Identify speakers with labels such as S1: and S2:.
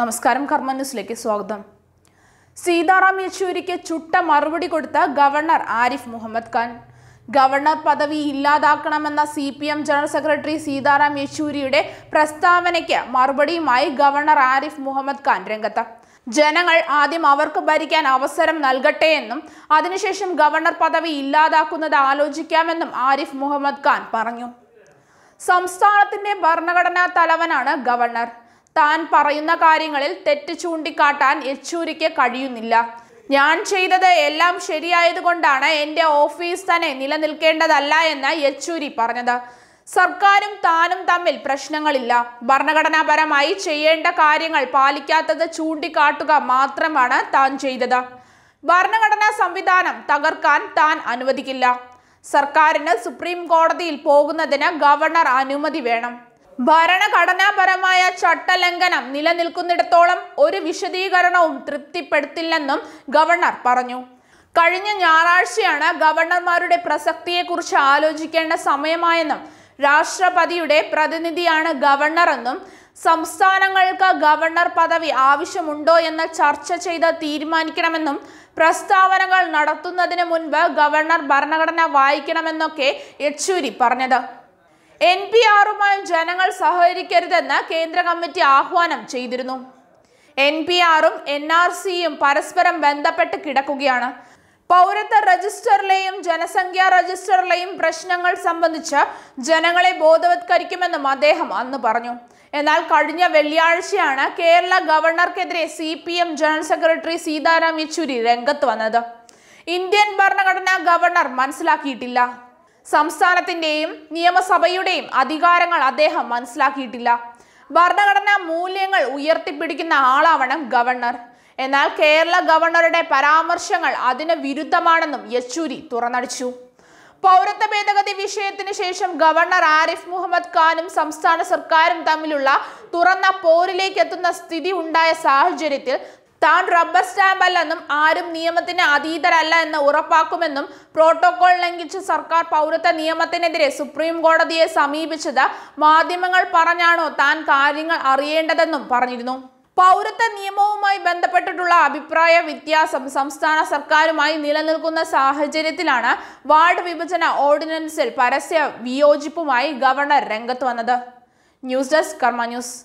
S1: നമസ്കാരം കർമ്മ ന്യൂസിലേക്ക് സ്വാഗതം സീതാറാം യെച്ചൂരിക്ക് ചുട്ട മറുപടി കൊടുത്ത ഗവർണർ ആരിഫ് മുഹമ്മദ് ഖാൻ ഗവർണർ പദവി ഇല്ലാതാക്കണമെന്ന C P M general secretary Sitaram യെച്ചൂരിയുടെ പ്രസ്താവനയ്ക്ക് മറുപടിയുമായി ഗവർണർ ആരിഫ് മുഹമ്മദ് ഖാൻ രംഗത്ത് ജനങ്ങൾ ആദ്യം അവർക്ക് ഭരിക്കാൻ അവസരം നൽകട്ടെ എന്നും അതിനുശേഷം ഗവർണർ പദവി ഇല്ലാതാക്കുന്നത് ആലോചിക്കാമെന്നും ആരിഫ് മുഹമ്മദ് ഖാൻ പറഞ്ഞു സംസ്ഥാനത്തിന്റെ ഭരണഘടനാ തലവനാണ് ഗവർണർ താൻ പറയുന്ന കാര്യങ്ങളിൽ തെറ്റ് ചൂണ്ടിക്കാട്ടാൻ യെച്ചൂരിക്ക് കഴിയുന്നില്ല ഞാൻ ചെയ്തത് എല്ലാം ശരിയായതുകൊണ്ടാണ് എൻ്റെ ഓഫീസ് തന്നെ നിലനിൽക്കേണ്ടതല്ല എന്ന് യെച്ചൂരി പറഞ്ഞത് സർക്കാരും താനും തമ്മിൽ പ്രശ്നങ്ങളില്ല ഭരണഘടനാപരമായി ചെയ്യേണ്ട കാര്യങ്ങൾ പാലിക്കാത്തത് ചൂണ്ടിക്കാട്ടുക മാത്രമാണ് താൻ ചെയ്തത് ഭരണഘടനാ സംവിധാനം തകർക്കാൻ താൻ അനുവദിക്കില്ല സർക്കാരിന് സുപ്രീം കോടതിയിൽ പോകുന്നതിന് ഗവർണർ അനുമതി വേണം ഭരണഘടനാപരമായ ചട്ടലംഘനം നിലനിൽക്കുന്നിടത്തോളം ഒരു വിശദീകരണവും തൃപ്തിപ്പെടുത്തില്ലെന്നും ഗവർണർ പറഞ്ഞു കഴിഞ്ഞ ഞായറാഴ്ചയാണ് ഗവർണർമാരുടെ പ്രസക്തിയെക്കുറിച്ച് ആലോചിക്കേണ്ട സമയമായെന്നും രാഷ്ട്രപതിയുടെ പ്രതിനിധിയാണ് ഗവർണറെന്നും സംസ്ഥാനങ്ങൾക്ക് ഗവർണർ പദവി ആവശ്യമുണ്ടോ എന്ന് ചർച്ച ചെയ്ത് തീരുമാനിക്കണമെന്നും പ്രസ്താവനകൾ നടത്തുന്നതിന് മുൻപ് ഗവർണർ ഭരണഘടന വായിക്കണമെന്നൊക്കെ യെച്ചൂരി പറഞ്ഞത് എൻ പി ആറുമായും ജനങ്ങൾ സഹകരിക്കരുതെന്ന് കേന്ദ്ര കമ്മിറ്റി ആഹ്വാനം ചെയ്തിരുന്നു എൻ പി ആറും എൻ ആർ സിയും പരസ്പരം ബന്ധപ്പെട്ട് കിടക്കുകയാണ് പൗരത്വ രജിസ്റ്ററിലെയും ജനസംഖ്യാ രജിസ്റ്ററിലെയും പ്രശ്നങ്ങൾ സംബന്ധിച്ച് ജനങ്ങളെ ബോധവത്കരിക്കുമെന്നും അദ്ദേഹം അന്ന് പറഞ്ഞു എന്നാൽ കഴിഞ്ഞ വെള്ളിയാഴ്ചയാണ് കേരള ഗവർണർക്കെതിരെ C P M general secretary Sitaram Yechury രംഗത്ത് വന്നത് ഇന്ത്യൻ ഭരണഘടന ഗവർണർ മനസ്സിലാക്കിയിട്ടില്ല സംസ്ഥാനത്തിൻ്റെയും നിയമസഭയുടെയും അധികാരങ്ങൾ അദ്ദേഹം മനസ്സിലാക്കിയിട്ടില്ല ഭരണഘടനാ മൂല്യങ്ങൾ ഉയർത്തിപ്പിടിക്കുന്ന ആളാവണം ഗവർണർ എന്നാൽ കേരള ഗവർണറുടെ പരാമർശങ്ങൾ അതിന് വിരുദ്ധമാണെന്നും യെച്ചൂരി തുറന്നടിച്ചു പൗരത്വ ഭേദഗതി വിഷയത്തിന് ശേഷം ഗവർണർ ആരിഫ് മുഹമ്മദ് ഖാനും സംസ്ഥാന സർക്കാരും തമ്മിലുള്ള തുറന്ന പോരിലേക്ക് എത്തുന്ന സ്ഥിതി ഉണ്ടായ സാഹചര്യത്തിൽ താൻ റബ്ബർ സ്റ്റാമ്പ് അല്ലെന്നും ആരും നിയമത്തിന് അതീതരല്ല എന്ന് ഉറപ്പാക്കുമെന്നും പ്രോട്ടോകോൾ ലംഘിച്ച് സർക്കാർ പൗരത്വ നിയമത്തിനെതിരെ സുപ്രീം കോടതിയെ സമീപിച്ചത് മാധ്യമങ്ങൾ പറഞ്ഞാണോ താൻ കാര്യങ്ങൾ അറിയേണ്ടതെന്നും പറഞ്ഞിരുന്നു പൗരത്വ നിയമവുമായി ബന്ധപ്പെട്ടിട്ടുള്ള അഭിപ്രായ വ്യത്യാസം സംസ്ഥാന സർക്കാരുമായി നിലനിൽക്കുന്ന സാഹചര്യത്തിലാണ് വാർഡ് വിഭജന ഓർഡിനൻസിൽ പരസ്യ വിയോജിപ്പുമായി ഗവർണർ രംഗത്ത് വന്നത് ന്യൂസ് ഡെസ്ക് കർമ്മ ന്യൂസ്